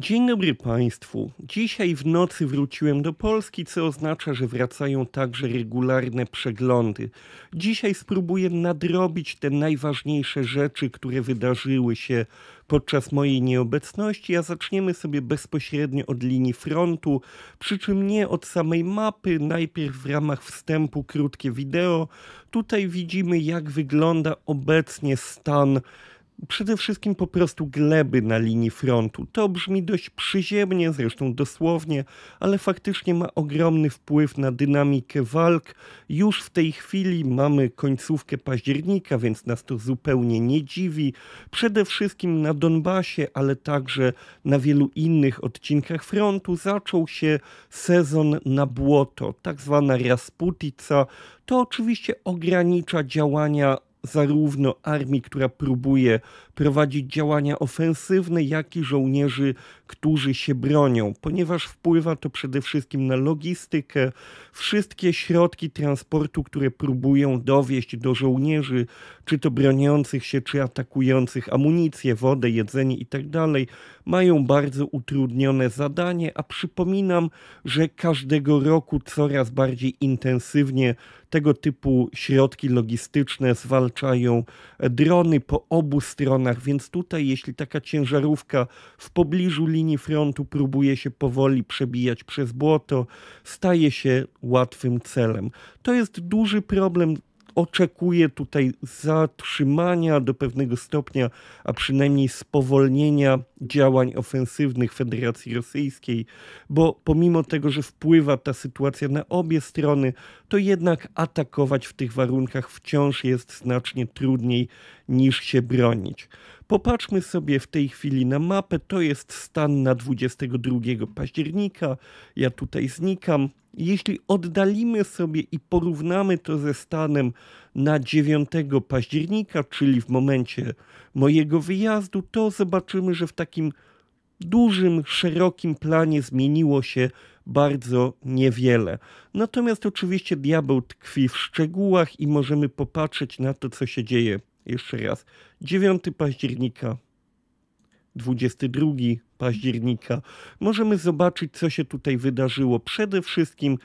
Dzień dobry Państwu. Dzisiaj w nocy wróciłem do Polski, co oznacza, że wracają także regularne przeglądy. Dzisiaj spróbuję nadrobić te najważniejsze rzeczy, które wydarzyły się podczas mojej nieobecności, a zaczniemy sobie bezpośrednio od linii frontu, przy czym nie od samej mapy, najpierw w ramach wstępu krótkie wideo. Tutaj widzimy, jak wygląda obecnie stan przede wszystkim po prostu gleby na linii frontu. To brzmi dość przyziemnie, zresztą dosłownie, ale faktycznie ma ogromny wpływ na dynamikę walk. Już w tej chwili mamy końcówkę października, więc nas to zupełnie nie dziwi. Przede wszystkim na Donbasie, ale także na wielu innych odcinkach frontu zaczął się sezon na błoto, tak zwana Rasputica. To oczywiście ogranicza działania zarówno armii, która próbuje prowadzić działania ofensywne, jak i żołnierzy, którzy się bronią, ponieważ wpływa to przede wszystkim na logistykę, wszystkie środki transportu, które próbują dowieść do żołnierzy, czy to broniących się, czy atakujących amunicję, wodę, jedzenie itd., tak mają bardzo utrudnione zadanie, a przypominam, że każdego roku coraz bardziej intensywnie tego typu środki logistyczne zwalczają drony po obu stronach, więc tutaj jeśli taka ciężarówka w pobliżu linii frontu próbuje się powoli przebijać przez błoto, staje się łatwym celem. To jest duży problem oczekuje tutaj zatrzymania do pewnego stopnia, a przynajmniej spowolnienia działań ofensywnych Federacji Rosyjskiej, bo pomimo tego, że wpływa ta sytuacja na obie strony, to jednak atakować w tych warunkach wciąż jest znacznie trudniej niż się bronić. Popatrzmy sobie w tej chwili na mapę. To jest stan na 22 października. Ja tutaj znikam. Jeśli oddalimy sobie i porównamy to ze stanem na 9 października, czyli w momencie mojego wyjazdu, to zobaczymy, że w takim dużym, szerokim planie zmieniło się bardzo niewiele. Natomiast oczywiście diabeł tkwi w szczegółach i możemy popatrzeć na to, co się dzieje. Jeszcze raz, 9 października 22 października. Możemy zobaczyć, co się tutaj wydarzyło. Przede wszystkim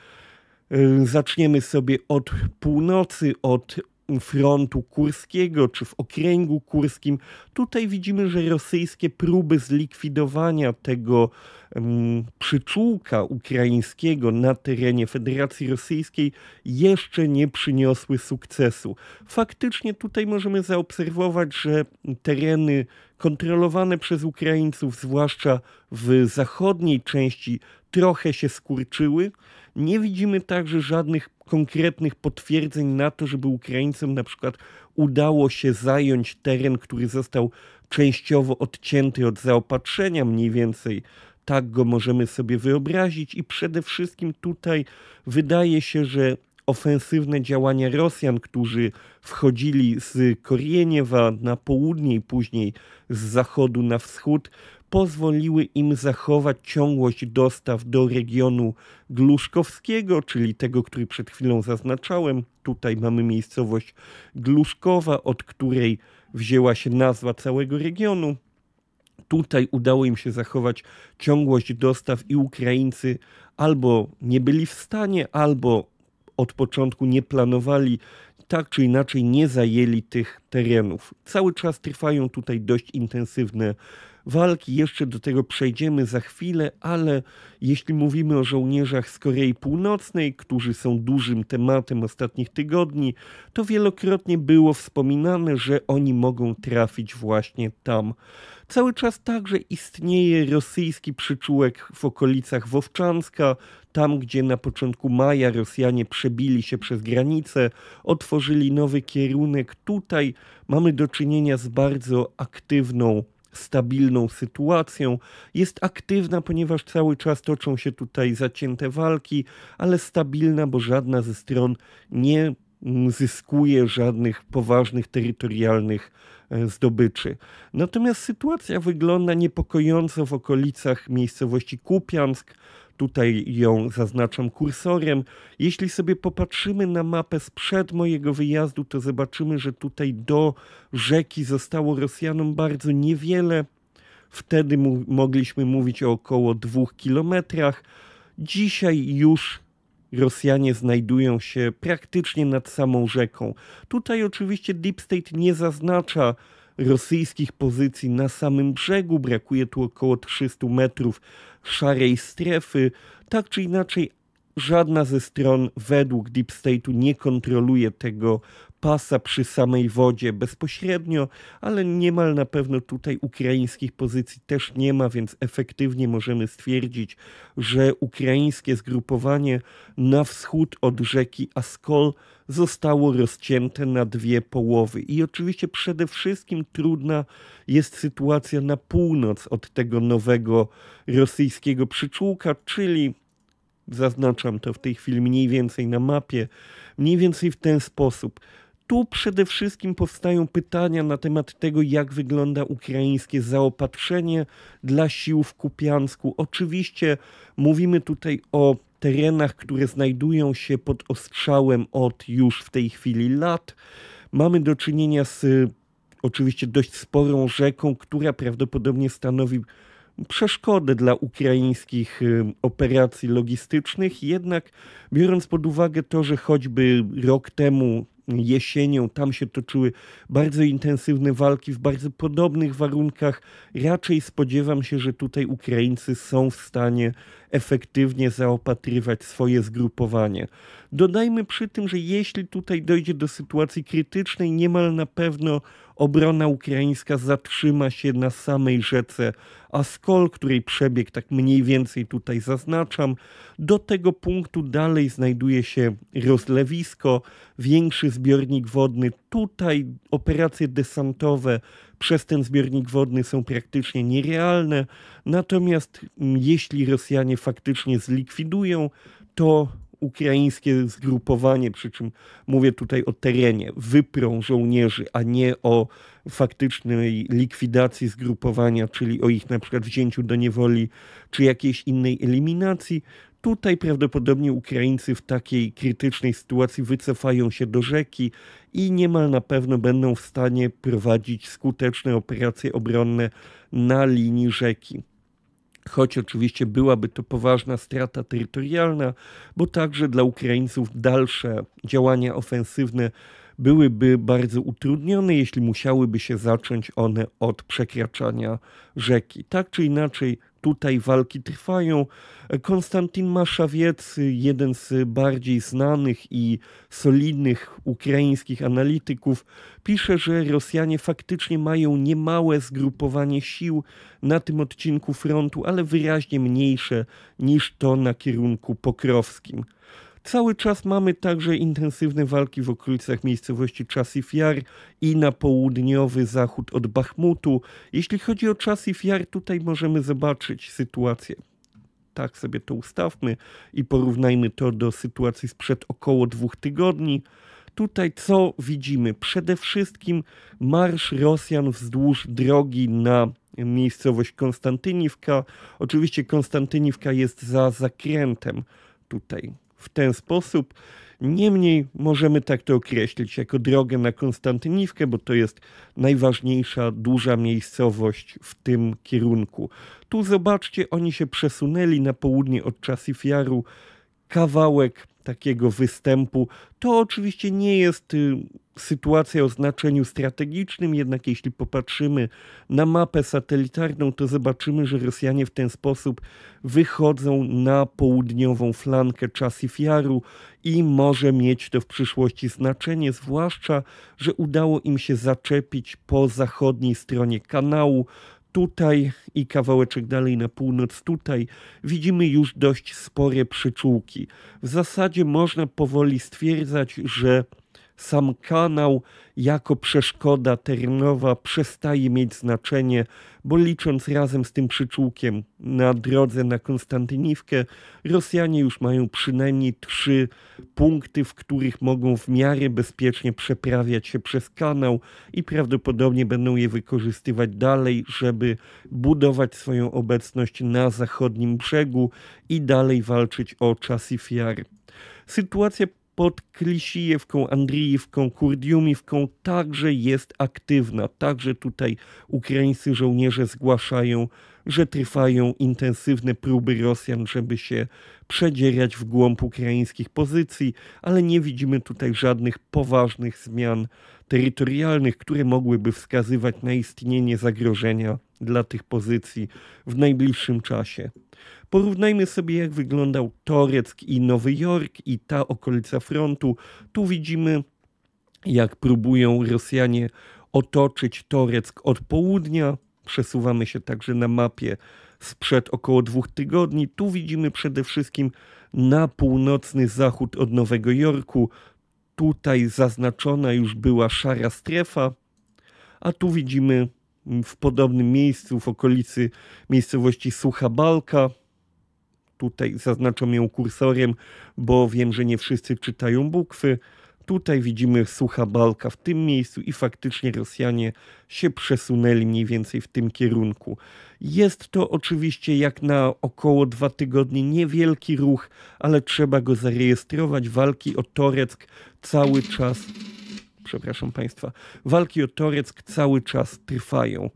Y, zaczniemy sobie od północy, od frontu kurskiego czy w okręgu kurskim. Tutaj widzimy, że rosyjskie próby zlikwidowania tego um, przyczółka ukraińskiego na terenie Federacji Rosyjskiej jeszcze nie przyniosły sukcesu. Faktycznie tutaj możemy zaobserwować, że tereny kontrolowane przez Ukraińców, zwłaszcza w zachodniej części trochę się skurczyły. Nie widzimy także żadnych konkretnych potwierdzeń na to, żeby Ukraińcom na przykład udało się zająć teren, który został częściowo odcięty od zaopatrzenia, mniej więcej tak go możemy sobie wyobrazić. I przede wszystkim tutaj wydaje się, że ofensywne działania Rosjan, którzy wchodzili z Korieniewa na południe i później z zachodu na wschód, pozwoliły im zachować ciągłość dostaw do regionu gluszkowskiego, czyli tego, który przed chwilą zaznaczałem. Tutaj mamy miejscowość Gluszkowa, od której wzięła się nazwa całego regionu. Tutaj udało im się zachować ciągłość dostaw i Ukraińcy albo nie byli w stanie, albo od początku nie planowali, tak czy inaczej nie zajęli tych terenów. Cały czas trwają tutaj dość intensywne walki. Jeszcze do tego przejdziemy za chwilę, ale jeśli mówimy o żołnierzach z Korei Północnej, którzy są dużym tematem ostatnich tygodni, to wielokrotnie było wspominane, że oni mogą trafić właśnie tam. Cały czas także istnieje rosyjski przyczółek w okolicach Wowczanska, tam gdzie na początku maja Rosjanie przebili się przez granicę, otworzyli nowy kierunek. Tutaj mamy do czynienia z bardzo aktywną stabilną sytuacją. Jest aktywna, ponieważ cały czas toczą się tutaj zacięte walki, ale stabilna, bo żadna ze stron nie zyskuje żadnych poważnych terytorialnych e, zdobyczy. Natomiast sytuacja wygląda niepokojąco w okolicach miejscowości Kupiansk, Tutaj ją zaznaczam kursorem. Jeśli sobie popatrzymy na mapę sprzed mojego wyjazdu, to zobaczymy, że tutaj do rzeki zostało Rosjanom bardzo niewiele. Wtedy mogliśmy mówić o około dwóch kilometrach. Dzisiaj już Rosjanie znajdują się praktycznie nad samą rzeką. Tutaj oczywiście Deep State nie zaznacza rosyjskich pozycji na samym brzegu, brakuje tu około 300 metrów szarej strefy. Tak czy inaczej, żadna ze stron według Deep State'u nie kontroluje tego pasa przy samej wodzie bezpośrednio, ale niemal na pewno tutaj ukraińskich pozycji też nie ma, więc efektywnie możemy stwierdzić, że ukraińskie zgrupowanie na wschód od rzeki Askol zostało rozcięte na dwie połowy. I oczywiście przede wszystkim trudna jest sytuacja na północ od tego nowego rosyjskiego przyczółka, czyli zaznaczam to w tej chwili mniej więcej na mapie, mniej więcej w ten sposób tu przede wszystkim powstają pytania na temat tego, jak wygląda ukraińskie zaopatrzenie dla sił w Kupiansku. Oczywiście mówimy tutaj o terenach, które znajdują się pod ostrzałem od już w tej chwili lat. Mamy do czynienia z oczywiście dość sporą rzeką, która prawdopodobnie stanowi przeszkody dla ukraińskich y, operacji logistycznych, jednak biorąc pod uwagę to, że choćby rok temu jesienią. Tam się toczyły bardzo intensywne walki w bardzo podobnych warunkach. Raczej spodziewam się, że tutaj Ukraińcy są w stanie efektywnie zaopatrywać swoje zgrupowanie. Dodajmy przy tym, że jeśli tutaj dojdzie do sytuacji krytycznej, niemal na pewno Obrona ukraińska zatrzyma się na samej rzece Askol, której przebieg tak mniej więcej tutaj zaznaczam. Do tego punktu dalej znajduje się rozlewisko, większy zbiornik wodny. Tutaj operacje desantowe przez ten zbiornik wodny są praktycznie nierealne. Natomiast jeśli Rosjanie faktycznie zlikwidują, to ukraińskie zgrupowanie, przy czym mówię tutaj o terenie, wyprą żołnierzy, a nie o faktycznej likwidacji zgrupowania, czyli o ich na przykład wzięciu do niewoli czy jakiejś innej eliminacji, tutaj prawdopodobnie Ukraińcy w takiej krytycznej sytuacji wycofają się do rzeki i niemal na pewno będą w stanie prowadzić skuteczne operacje obronne na linii rzeki. Choć oczywiście byłaby to poważna strata terytorialna, bo także dla Ukraińców dalsze działania ofensywne byłyby bardzo utrudnione, jeśli musiałyby się zacząć one od przekraczania rzeki. Tak czy inaczej, Tutaj walki trwają. Konstantin Maszawiec, jeden z bardziej znanych i solidnych ukraińskich analityków, pisze, że Rosjanie faktycznie mają niemałe zgrupowanie sił na tym odcinku frontu, ale wyraźnie mniejsze niż to na kierunku pokrowskim. Cały czas mamy także intensywne walki w okolicach miejscowości Yar i na południowy zachód od Bachmutu. Jeśli chodzi o Yar, tutaj możemy zobaczyć sytuację tak sobie to ustawmy i porównajmy to do sytuacji sprzed około dwóch tygodni. Tutaj co widzimy? Przede wszystkim marsz Rosjan wzdłuż drogi na miejscowość Konstantyniwka. Oczywiście Konstantyniwka jest za zakrętem tutaj w ten sposób. Niemniej możemy tak to określić jako drogę na Konstantynówkę, bo to jest najważniejsza, duża miejscowość w tym kierunku. Tu zobaczcie, oni się przesunęli na południe od Czasifiaru kawałek takiego występu. To oczywiście nie jest y, sytuacja o znaczeniu strategicznym, jednak jeśli popatrzymy na mapę satelitarną, to zobaczymy, że Rosjanie w ten sposób wychodzą na południową flankę Jaru i może mieć to w przyszłości znaczenie, zwłaszcza, że udało im się zaczepić po zachodniej stronie kanału tutaj i kawałeczek dalej na północ tutaj widzimy już dość spore przyczółki. W zasadzie można powoli stwierdzać, że sam kanał jako przeszkoda terenowa przestaje mieć znaczenie, bo licząc razem z tym przyczółkiem na drodze na Konstantyniwkę, Rosjanie już mają przynajmniej trzy punkty, w których mogą w miarę bezpiecznie przeprawiać się przez kanał i prawdopodobnie będą je wykorzystywać dalej, żeby budować swoją obecność na zachodnim brzegu i dalej walczyć o czas i fiar. Sytuacja pod Klisijewką, Andriiwką, Kurdiumiewką także jest aktywna. Także tutaj ukraińscy żołnierze zgłaszają, że trwają intensywne próby Rosjan, żeby się przedzierać w głąb ukraińskich pozycji, ale nie widzimy tutaj żadnych poważnych zmian terytorialnych, które mogłyby wskazywać na istnienie zagrożenia dla tych pozycji w najbliższym czasie. Porównajmy sobie, jak wyglądał Toreck i Nowy Jork i ta okolica frontu. Tu widzimy, jak próbują Rosjanie otoczyć Toreck od południa. Przesuwamy się także na mapie sprzed około dwóch tygodni. Tu widzimy przede wszystkim na północny zachód od Nowego Jorku. Tutaj zaznaczona już była szara strefa, a tu widzimy w podobnym miejscu, w okolicy miejscowości Sucha Balka. Tutaj zaznaczam ją kursorem, bo wiem, że nie wszyscy czytają bukwy. Tutaj widzimy sucha balka w tym miejscu i faktycznie Rosjanie się przesunęli mniej więcej w tym kierunku. Jest to oczywiście jak na około dwa tygodnie niewielki ruch, ale trzeba go zarejestrować. Walki o Toreck cały czas przepraszam Państwa, walki o Toreck cały czas trwają.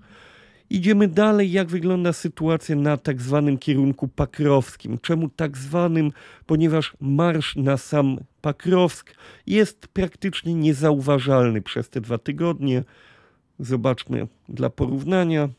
Idziemy dalej, jak wygląda sytuacja na tak zwanym kierunku pakrowskim. Czemu tak zwanym? Ponieważ marsz na sam Pakrowsk jest praktycznie niezauważalny przez te dwa tygodnie. Zobaczmy dla porównania.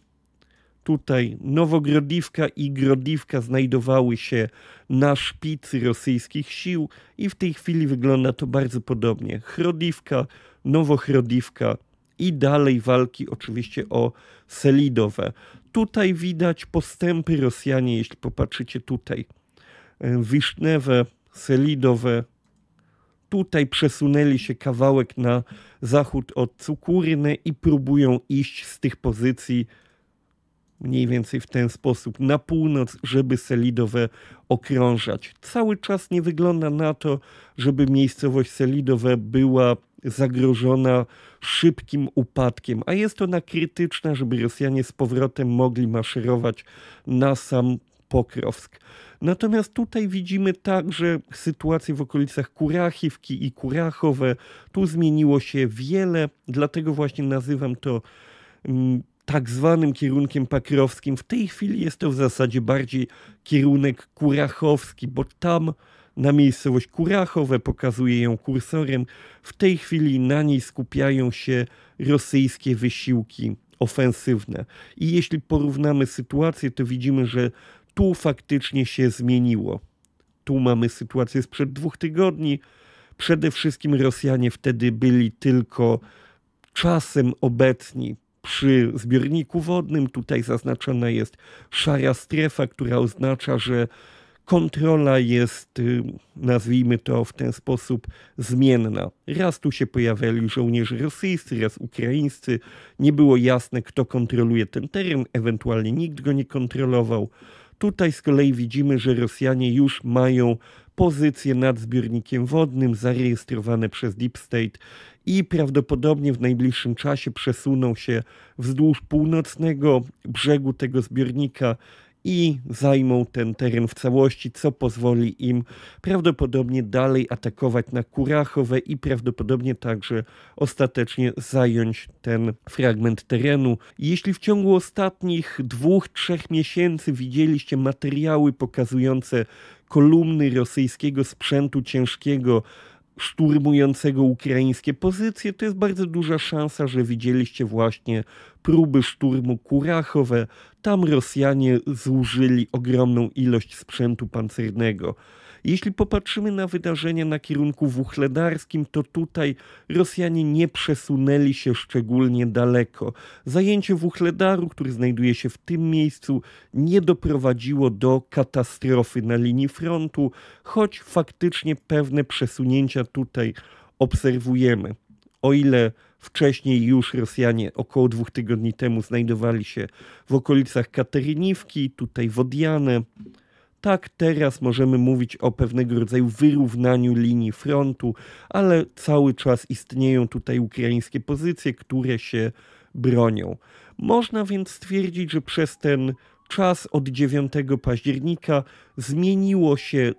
Tutaj Nowogrodziwka i Grodziwka znajdowały się na szpicy rosyjskich sił i w tej chwili wygląda to bardzo podobnie. Chrodiwka Nowochrodivka i dalej walki oczywiście o Selidowe. Tutaj widać postępy Rosjanie, jeśli popatrzycie tutaj. E, Wisznewe, Selidowe, tutaj przesunęli się kawałek na zachód od Cukurny i próbują iść z tych pozycji mniej więcej w ten sposób na północ, żeby Selidowe okrążać. Cały czas nie wygląda na to, żeby miejscowość Selidowe była zagrożona szybkim upadkiem, a jest ona krytyczna, żeby Rosjanie z powrotem mogli maszerować na sam Pokrowsk. Natomiast tutaj widzimy także sytuację w okolicach Kurachiwki i Kurachowe. Tu zmieniło się wiele, dlatego właśnie nazywam to mm, tak zwanym kierunkiem pakrowskim. W tej chwili jest to w zasadzie bardziej kierunek kurachowski, bo tam na miejscowość Kurachowe, pokazuje ją kursorem. W tej chwili na niej skupiają się rosyjskie wysiłki ofensywne. I jeśli porównamy sytuację, to widzimy, że tu faktycznie się zmieniło. Tu mamy sytuację sprzed dwóch tygodni. Przede wszystkim Rosjanie wtedy byli tylko czasem obecni przy zbiorniku wodnym. Tutaj zaznaczona jest szara strefa, która oznacza, że kontrola jest, y, nazwijmy to w ten sposób, zmienna. Raz tu się pojawiali żołnierze rosyjscy, raz ukraińscy. Nie było jasne, kto kontroluje ten teren, ewentualnie nikt go nie kontrolował. Tutaj z kolei widzimy, że Rosjanie już mają pozycję nad zbiornikiem wodnym zarejestrowane przez Deep State i prawdopodobnie w najbliższym czasie przesuną się wzdłuż północnego brzegu tego zbiornika i zajmą ten teren w całości, co pozwoli im prawdopodobnie dalej atakować na Kurachowe i prawdopodobnie także ostatecznie zająć ten fragment terenu. Jeśli w ciągu ostatnich dwóch, trzech miesięcy widzieliście materiały pokazujące kolumny rosyjskiego sprzętu ciężkiego, szturmującego ukraińskie pozycje, to jest bardzo duża szansa, że widzieliście właśnie próby szturmu Kurachowe. Tam Rosjanie zużyli ogromną ilość sprzętu pancernego. Jeśli popatrzymy na wydarzenia na kierunku wuchledarskim, to tutaj Rosjanie nie przesunęli się szczególnie daleko. Zajęcie wuchledaru, który znajduje się w tym miejscu, nie doprowadziło do katastrofy na linii frontu, choć faktycznie pewne przesunięcia tutaj obserwujemy. O ile Wcześniej już Rosjanie około dwóch tygodni temu znajdowali się w okolicach Kateriniwki, tutaj Wodiane, tak, teraz możemy mówić o pewnego rodzaju wyrównaniu linii frontu, ale cały czas istnieją tutaj ukraińskie pozycje, które się bronią. Można więc stwierdzić, że przez ten czas od 9 października zmieniło się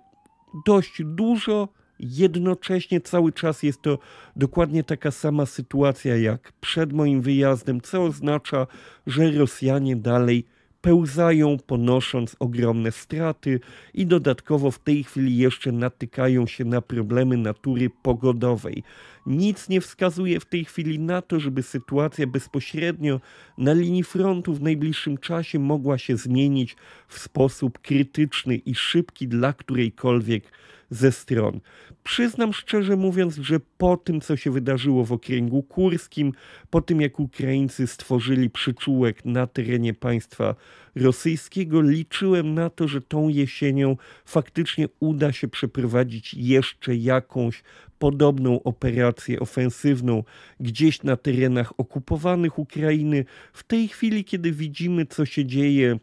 dość dużo. Jednocześnie cały czas jest to dokładnie taka sama sytuacja jak przed moim wyjazdem, co oznacza, że Rosjanie dalej pełzają, ponosząc ogromne straty i dodatkowo w tej chwili jeszcze natykają się na problemy natury pogodowej. Nic nie wskazuje w tej chwili na to, żeby sytuacja bezpośrednio na linii frontu w najbliższym czasie mogła się zmienić w sposób krytyczny i szybki dla którejkolwiek ze stron. Przyznam szczerze mówiąc, że po tym, co się wydarzyło w okręgu kurskim, po tym jak Ukraińcy stworzyli przyczółek na terenie państwa rosyjskiego, liczyłem na to, że tą jesienią faktycznie uda się przeprowadzić jeszcze jakąś podobną operację ofensywną gdzieś na terenach okupowanych Ukrainy. W tej chwili, kiedy widzimy, co się dzieje,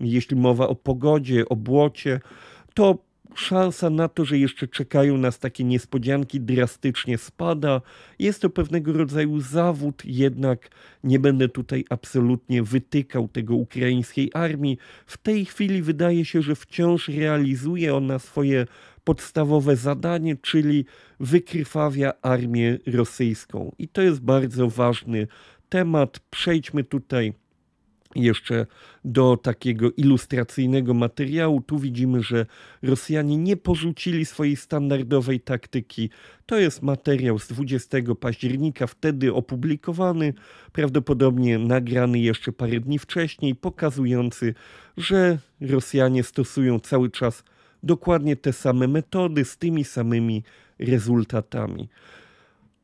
jeśli mowa o pogodzie, o błocie, to szansa na to, że jeszcze czekają nas takie niespodzianki, drastycznie spada. Jest to pewnego rodzaju zawód, jednak nie będę tutaj absolutnie wytykał tego ukraińskiej armii. W tej chwili wydaje się, że wciąż realizuje ona swoje podstawowe zadanie, czyli wykrwawia armię rosyjską. I to jest bardzo ważny temat. Przejdźmy tutaj jeszcze do takiego ilustracyjnego materiału. Tu widzimy, że Rosjanie nie porzucili swojej standardowej taktyki. To jest materiał z 20 października, wtedy opublikowany, prawdopodobnie nagrany jeszcze parę dni wcześniej, pokazujący, że Rosjanie stosują cały czas dokładnie te same metody z tymi samymi rezultatami.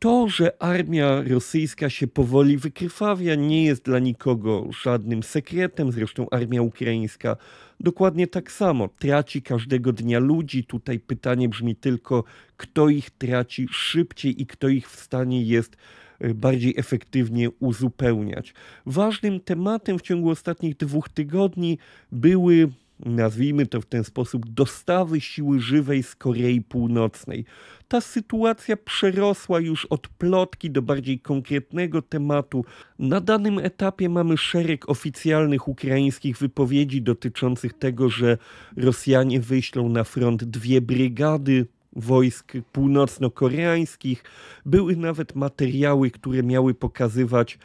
To, że armia rosyjska się powoli wykrwawia, nie jest dla nikogo żadnym sekretem. Zresztą armia ukraińska dokładnie tak samo traci każdego dnia ludzi. Tutaj pytanie brzmi tylko, kto ich traci szybciej i kto ich w stanie jest e, bardziej efektywnie uzupełniać. Ważnym tematem w ciągu ostatnich dwóch tygodni były nazwijmy to w ten sposób, dostawy siły żywej z Korei Północnej. Ta sytuacja przerosła już od plotki do bardziej konkretnego tematu. Na danym etapie mamy szereg oficjalnych ukraińskich wypowiedzi dotyczących tego, że Rosjanie wyślą na front dwie brygady wojsk północno-koreańskich. Były nawet materiały, które miały pokazywać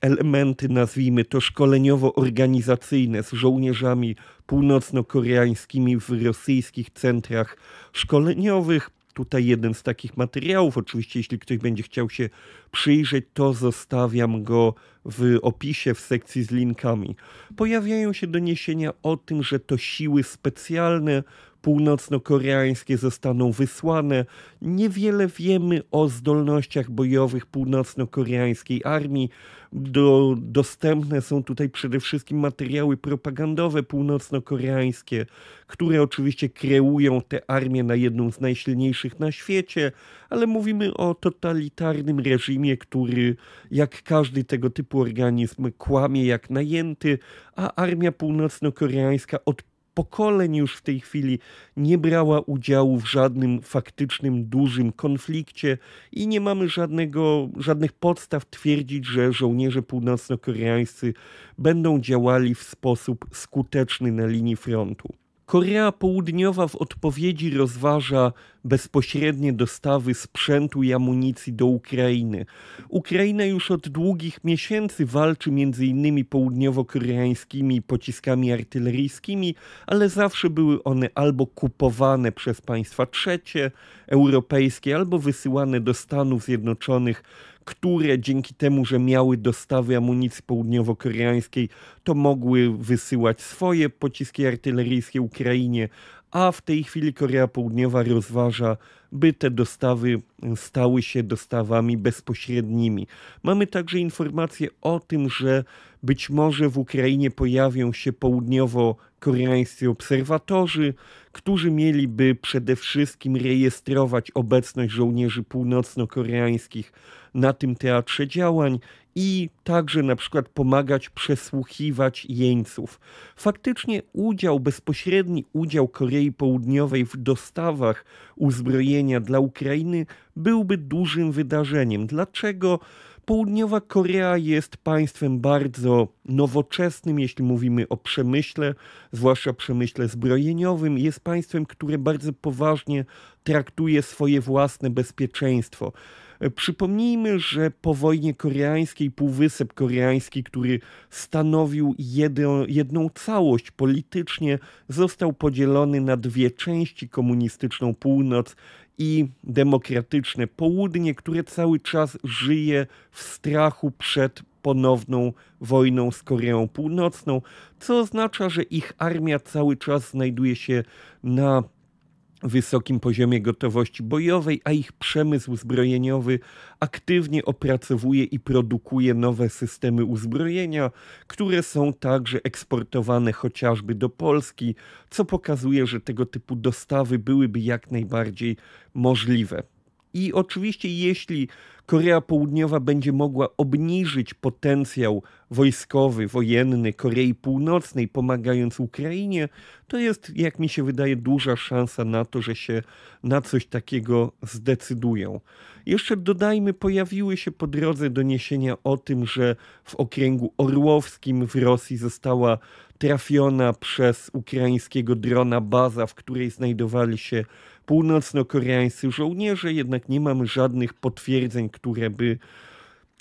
elementy, nazwijmy to szkoleniowo-organizacyjne z żołnierzami północno-koreańskimi w rosyjskich centrach szkoleniowych. Tutaj jeden z takich materiałów. Oczywiście, jeśli ktoś będzie chciał się przyjrzeć, to zostawiam go w opisie, w sekcji z linkami. Pojawiają się doniesienia o tym, że to siły specjalne północno-koreańskie zostaną wysłane. Niewiele wiemy o zdolnościach bojowych północno-koreańskiej armii. Do, dostępne są tutaj przede wszystkim materiały propagandowe północno-koreańskie, które oczywiście kreują tę armię na jedną z najsilniejszych na świecie, ale mówimy o totalitarnym reżimie, który jak każdy tego typu organizm kłamie jak najęty, a armia północno-koreańska od pokoleń już w tej chwili nie brała udziału w żadnym faktycznym, dużym konflikcie i nie mamy żadnego, żadnych podstaw twierdzić, że żołnierze północno-koreańscy będą działali w sposób skuteczny na linii frontu. Korea Południowa w odpowiedzi rozważa bezpośrednie dostawy sprzętu i amunicji do Ukrainy. Ukraina już od długich miesięcy walczy między innymi południowo-koreańskimi pociskami artyleryjskimi, ale zawsze były one albo kupowane przez państwa trzecie, europejskie, albo wysyłane do Stanów Zjednoczonych które dzięki temu, że miały dostawy amunicji południowo-koreańskiej, to mogły wysyłać swoje pociski artyleryjskie Ukrainie, a w tej chwili Korea Południowa rozważa, by te dostawy stały się dostawami bezpośrednimi. Mamy także informacje o tym, że być może w Ukrainie pojawią się południowo-koreańscy obserwatorzy, którzy mieliby przede wszystkim rejestrować obecność żołnierzy północno-koreańskich na tym teatrze działań i także na przykład pomagać przesłuchiwać jeńców. Faktycznie udział, bezpośredni udział Korei Południowej w dostawach uzbrojenia dla Ukrainy byłby dużym wydarzeniem. Dlaczego? Południowa Korea jest państwem bardzo nowoczesnym, jeśli mówimy o przemyśle, zwłaszcza przemyśle zbrojeniowym. Jest państwem, które bardzo poważnie traktuje swoje własne bezpieczeństwo. Przypomnijmy, że po wojnie koreańskiej Półwysep Koreański, który stanowił jedno, jedną całość politycznie, został podzielony na dwie części komunistyczną północ i demokratyczne południe, które cały czas żyje w strachu przed ponowną wojną z Koreą Północną, co oznacza, że ich armia cały czas znajduje się na wysokim poziomie gotowości bojowej, a ich przemysł zbrojeniowy aktywnie opracowuje i produkuje nowe systemy uzbrojenia, które są także eksportowane chociażby do Polski, co pokazuje, że tego typu dostawy byłyby jak najbardziej możliwe. I oczywiście, jeśli Korea Południowa będzie mogła obniżyć potencjał wojskowy, wojenny Korei Północnej, pomagając Ukrainie, to jest, jak mi się wydaje, duża szansa na to, że się na coś takiego zdecydują. Jeszcze dodajmy, pojawiły się po drodze doniesienia o tym, że w okręgu orłowskim w Rosji została trafiona przez ukraińskiego drona baza, w której znajdowali się północno-koreańscy żołnierze, jednak nie mamy żadnych potwierdzeń, które by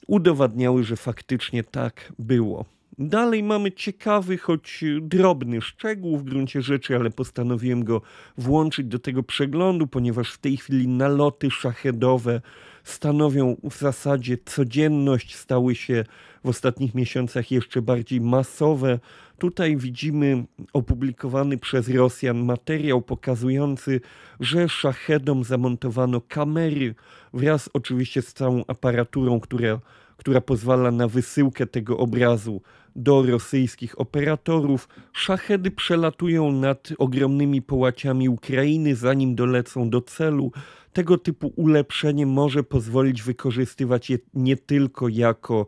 udowadniały, że faktycznie tak było. Dalej mamy ciekawy, choć drobny szczegół w gruncie rzeczy, ale postanowiłem go włączyć do tego przeglądu, ponieważ w tej chwili naloty szachedowe stanowią w zasadzie codzienność, stały się w ostatnich miesiącach jeszcze bardziej masowe. Tutaj widzimy opublikowany przez Rosjan materiał pokazujący, że szachedom zamontowano kamery wraz oczywiście z całą aparaturą, która, która pozwala na wysyłkę tego obrazu do rosyjskich operatorów. Szachedy przelatują nad ogromnymi połaciami Ukrainy, zanim dolecą do celu tego typu ulepszenie może pozwolić wykorzystywać je nie tylko jako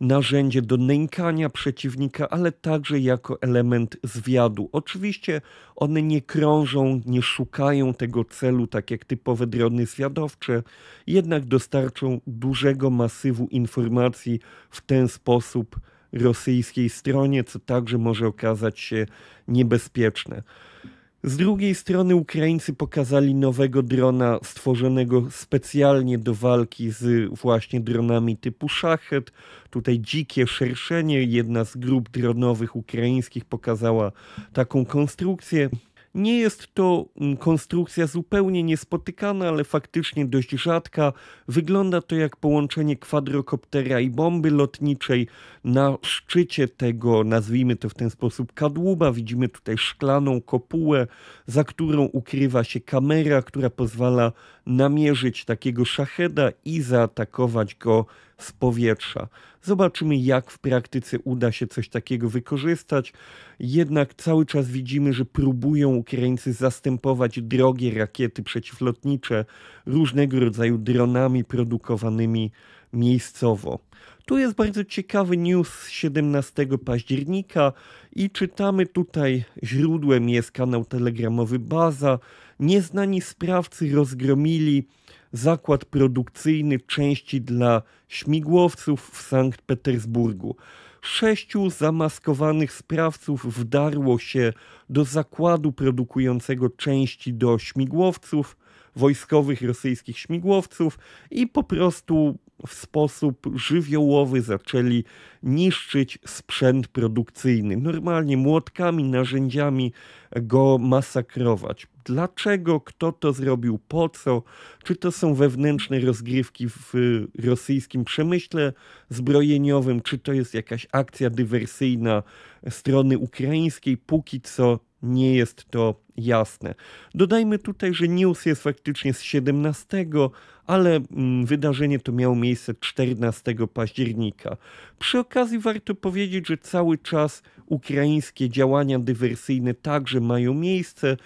narzędzie do nękania przeciwnika, ale także jako element zwiadu. Oczywiście one nie krążą, nie szukają tego celu, tak jak typowe drony zwiadowcze, jednak dostarczą dużego masywu informacji w ten sposób rosyjskiej stronie, co także może okazać się niebezpieczne. Z drugiej strony Ukraińcy pokazali nowego drona stworzonego specjalnie do walki z właśnie dronami typu szachet. Tutaj dzikie szerszenie, jedna z grup dronowych ukraińskich pokazała taką konstrukcję. Nie jest to mm, konstrukcja zupełnie niespotykana, ale faktycznie dość rzadka. Wygląda to jak połączenie kwadrokoptera i bomby lotniczej. Na szczycie tego, nazwijmy to w ten sposób, kadłuba widzimy tutaj szklaną kopułę, za którą ukrywa się kamera, która pozwala namierzyć takiego szacheda i zaatakować go z powietrza. Zobaczymy, jak w praktyce uda się coś takiego wykorzystać. Jednak cały czas widzimy, że próbują Ukraińcy zastępować drogie rakiety przeciwlotnicze różnego rodzaju dronami produkowanymi miejscowo. Tu jest bardzo ciekawy news z 17 października i czytamy tutaj, źródłem jest kanał telegramowy Baza. Nieznani sprawcy rozgromili zakład produkcyjny części dla śmigłowców w Sankt Petersburgu. Sześciu zamaskowanych sprawców wdarło się do zakładu produkującego części do śmigłowców, wojskowych rosyjskich śmigłowców i po prostu w sposób żywiołowy zaczęli niszczyć sprzęt produkcyjny. Normalnie młotkami, narzędziami go masakrować. Dlaczego, kto to zrobił, po co? Czy to są wewnętrzne rozgrywki w rosyjskim przemyśle zbrojeniowym, czy to jest jakaś akcja dywersyjna strony ukraińskiej? Póki co nie jest to jasne. Dodajmy tutaj, że news jest faktycznie z 17, ale mm, wydarzenie to miało miejsce 14 października. Przy okazji warto powiedzieć, że cały czas ukraińskie działania dywersyjne także mają miejsce.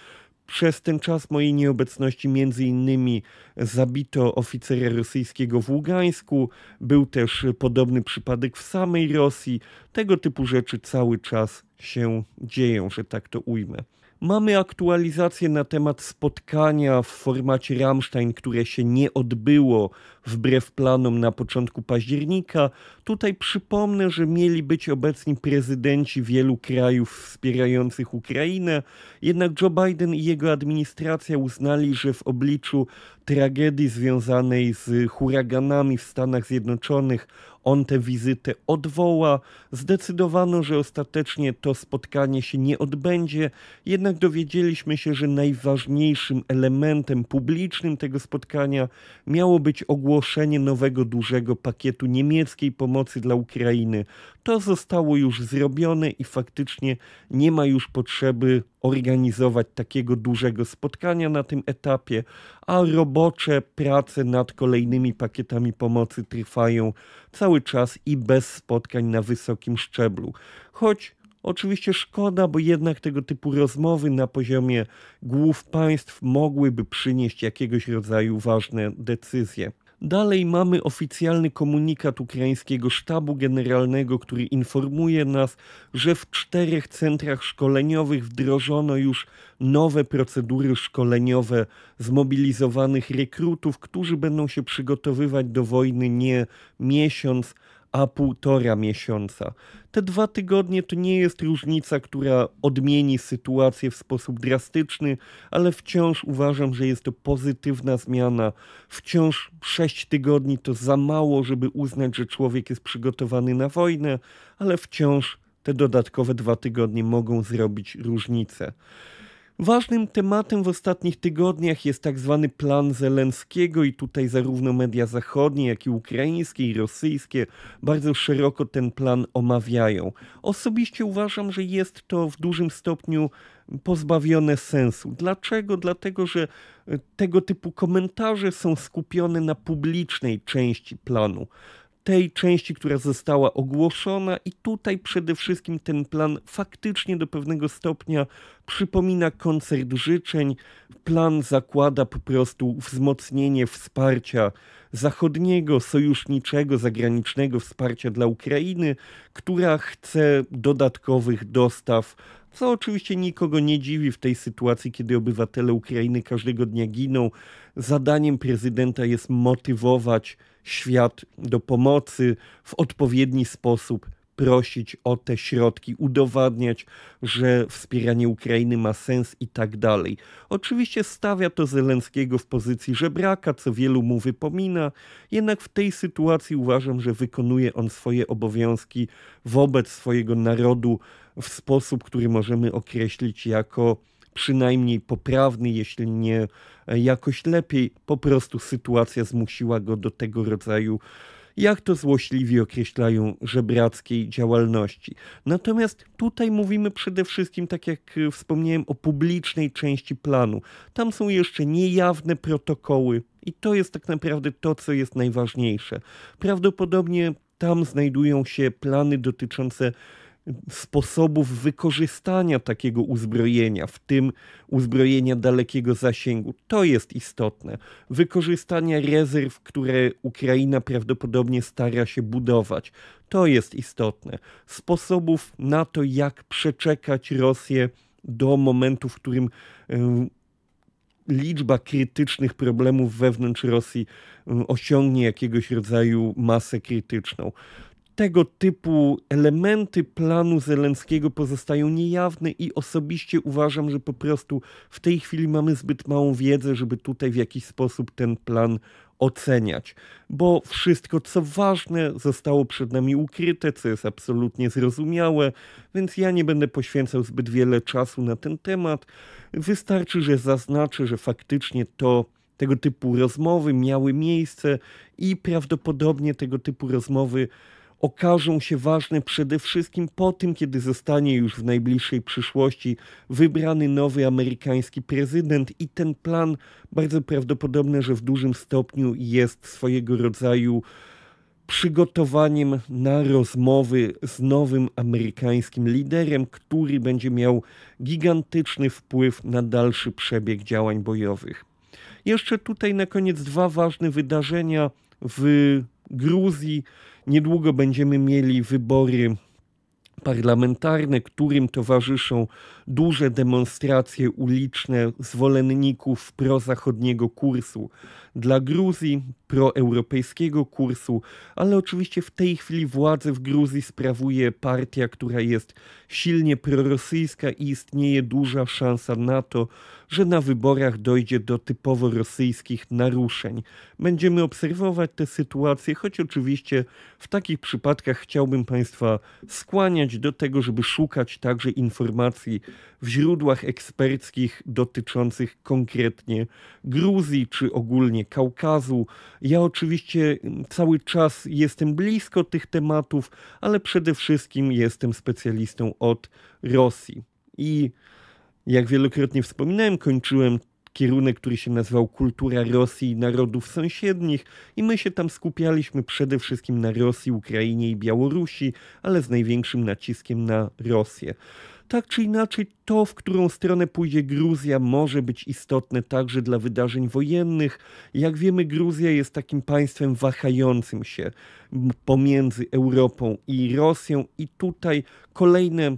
Przez ten czas mojej nieobecności między innymi zabito oficera rosyjskiego w Ługańsku, był też podobny przypadek w samej Rosji. Tego typu rzeczy cały czas się dzieją, że tak to ujmę. Mamy aktualizację na temat spotkania w formacie Rammstein, które się nie odbyło wbrew planom na początku października. Tutaj przypomnę, że mieli być obecni prezydenci wielu krajów wspierających Ukrainę, jednak Joe Biden i jego administracja uznali, że w obliczu tragedii związanej z huraganami w Stanach Zjednoczonych on tę wizytę odwoła. Zdecydowano, że ostatecznie to spotkanie się nie odbędzie, jednak dowiedzieliśmy się, że najważniejszym elementem publicznym tego spotkania miało być ogłoszenie nowego dużego pakietu niemieckiej pomocy dla Ukrainy. To zostało już zrobione i faktycznie nie ma już potrzeby organizować takiego dużego spotkania na tym etapie, a robocze prace nad kolejnymi pakietami pomocy trwają cały czas i bez spotkań na wysokim szczeblu. Choć Oczywiście szkoda, bo jednak tego typu rozmowy na poziomie głów państw mogłyby przynieść jakiegoś rodzaju ważne decyzje. Dalej mamy oficjalny komunikat ukraińskiego sztabu generalnego, który informuje nas, że w czterech centrach szkoleniowych wdrożono już nowe procedury szkoleniowe zmobilizowanych rekrutów, którzy będą się przygotowywać do wojny nie miesiąc, a półtora miesiąca. Te dwa tygodnie to nie jest różnica, która odmieni sytuację w sposób drastyczny, ale wciąż uważam, że jest to pozytywna zmiana. Wciąż sześć tygodni to za mało, żeby uznać, że człowiek jest przygotowany na wojnę, ale wciąż te dodatkowe dwa tygodnie mogą zrobić różnicę. Ważnym tematem w ostatnich tygodniach jest tak zwany plan Zelenskiego i tutaj zarówno media zachodnie, jak i ukraińskie i rosyjskie bardzo szeroko ten plan omawiają. Osobiście uważam, że jest to w dużym stopniu pozbawione sensu. Dlaczego? Dlatego, że e, tego typu komentarze są skupione na publicznej części planu tej części, która została ogłoszona, i tutaj przede wszystkim ten plan faktycznie do pewnego stopnia przypomina koncert życzeń. Plan zakłada po prostu wzmocnienie wsparcia zachodniego, sojuszniczego, zagranicznego wsparcia dla Ukrainy, która chce dodatkowych dostaw co oczywiście nikogo nie dziwi w tej sytuacji, kiedy obywatele Ukrainy każdego dnia giną. Zadaniem prezydenta jest motywować świat do pomocy, w odpowiedni sposób prosić o te środki, udowadniać, że wspieranie Ukrainy ma sens i tak dalej. Oczywiście stawia to Zelenskiego w pozycji żebraka, co wielu mu wypomina, jednak w tej sytuacji uważam, że wykonuje on swoje obowiązki wobec swojego narodu w sposób, który możemy określić jako przynajmniej poprawny, jeśli nie e, jakoś lepiej. Po prostu sytuacja zmusiła go do tego rodzaju, jak to złośliwie określają, żebrackiej działalności. Natomiast tutaj mówimy przede wszystkim, tak jak e, wspomniałem, o publicznej części planu. Tam są jeszcze niejawne protokoły. I to jest tak naprawdę to, co jest najważniejsze. Prawdopodobnie tam znajdują się plany dotyczące sposobów wykorzystania takiego uzbrojenia, w tym uzbrojenia dalekiego zasięgu. To jest istotne. Wykorzystania rezerw, które Ukraina prawdopodobnie stara się budować. To jest istotne. Sposobów na to, jak przeczekać Rosję do momentu, w którym liczba krytycznych problemów wewnątrz Rosji osiągnie jakiegoś rodzaju masę krytyczną tego typu elementy planu Zelenskiego pozostają niejawne i osobiście uważam, że po prostu w tej chwili mamy zbyt małą wiedzę, żeby tutaj w jakiś sposób ten plan oceniać, bo wszystko co ważne zostało przed nami ukryte, co jest absolutnie zrozumiałe, więc ja nie będę poświęcał zbyt wiele czasu na ten temat. Wystarczy, że zaznaczę, że faktycznie to tego typu rozmowy miały miejsce i prawdopodobnie tego typu rozmowy okażą się ważne przede wszystkim po tym, kiedy zostanie już w najbliższej przyszłości wybrany nowy amerykański prezydent i ten plan bardzo prawdopodobne, że w dużym stopniu jest swojego rodzaju przygotowaniem na rozmowy z nowym amerykańskim liderem, który będzie miał gigantyczny wpływ na dalszy przebieg działań bojowych. Jeszcze tutaj na koniec dwa ważne wydarzenia w Gruzji Niedługo będziemy mieli wybory parlamentarne, którym towarzyszą duże demonstracje uliczne zwolenników prozachodniego kursu dla Gruzji, proeuropejskiego kursu, ale oczywiście w tej chwili władzę w Gruzji sprawuje partia, która jest silnie prorosyjska i istnieje duża szansa na to, że na wyborach dojdzie do typowo rosyjskich naruszeń. Będziemy obserwować tę sytuację, choć oczywiście w takich przypadkach chciałbym Państwa skłaniać do tego, żeby szukać także informacji w źródłach eksperckich dotyczących konkretnie Gruzji czy ogólnie Kaukazu. Ja oczywiście mm, cały czas jestem blisko tych tematów, ale przede wszystkim jestem specjalistą od Rosji. I jak wielokrotnie wspominałem, kończyłem kierunek, który się nazywał Kultura Rosji i Narodów Sąsiednich, i my się tam skupialiśmy przede wszystkim na Rosji, Ukrainie i Białorusi, ale z największym naciskiem na Rosję. Tak czy inaczej, to, w którą stronę pójdzie Gruzja, może być istotne także dla wydarzeń wojennych. Jak wiemy, Gruzja jest takim państwem wahającym się pomiędzy Europą i Rosją, i tutaj kolejne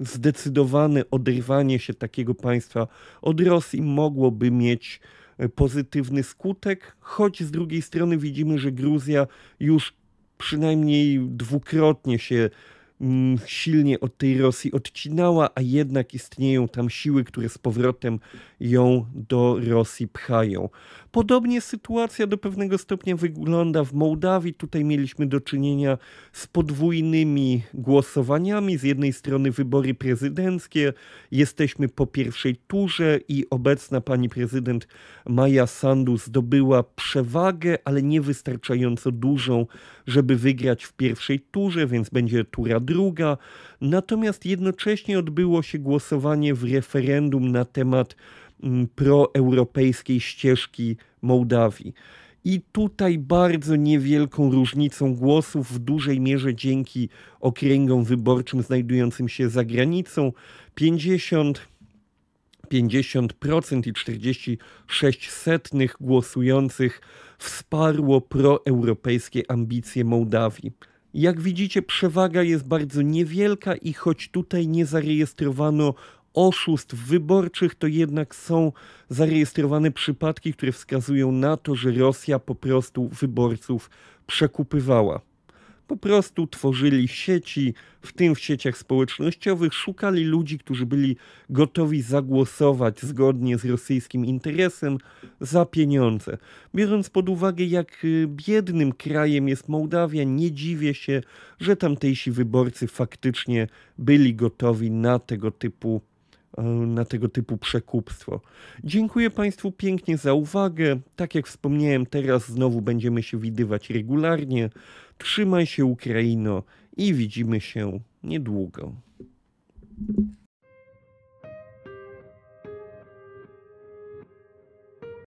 zdecydowane oderwanie się takiego państwa od Rosji mogłoby mieć e, pozytywny skutek, choć z drugiej strony widzimy, że Gruzja już przynajmniej dwukrotnie się Mm, silnie od tej Rosji odcinała, a jednak istnieją tam siły, które z powrotem ją do Rosji pchają. Podobnie sytuacja do pewnego stopnia wygląda w Mołdawii. Tutaj mieliśmy do czynienia z podwójnymi głosowaniami. Z jednej strony wybory prezydenckie, jesteśmy po pierwszej turze i obecna pani prezydent Maja Sandu zdobyła przewagę, ale niewystarczająco dużą, żeby wygrać w pierwszej turze, więc będzie tura druga, natomiast jednocześnie odbyło się głosowanie w referendum na temat mm, proeuropejskiej ścieżki Mołdawii. I tutaj bardzo niewielką różnicą głosów, w dużej mierze dzięki okręgom wyborczym znajdującym się za granicą, 50. 50% i 46 setnych głosujących wsparło proeuropejskie ambicje Mołdawii. Jak widzicie, przewaga jest bardzo niewielka i choć tutaj nie zarejestrowano oszustw wyborczych, to jednak są zarejestrowane przypadki, które wskazują na to, że Rosja po prostu wyborców przekupywała. Po prostu tworzyli sieci, w tym w sieciach społecznościowych, szukali ludzi, którzy byli gotowi zagłosować zgodnie z rosyjskim interesem za pieniądze. Biorąc pod uwagę, jak y, biednym krajem jest Mołdawia, nie dziwię się, że tamtejsi wyborcy faktycznie byli gotowi na tego typu E, na tego typu przekupstwo. Dziękuję Państwu pięknie za uwagę. Tak jak wspomniałem, teraz znowu będziemy się widywać regularnie. Trzymaj się Ukraino i widzimy się niedługo.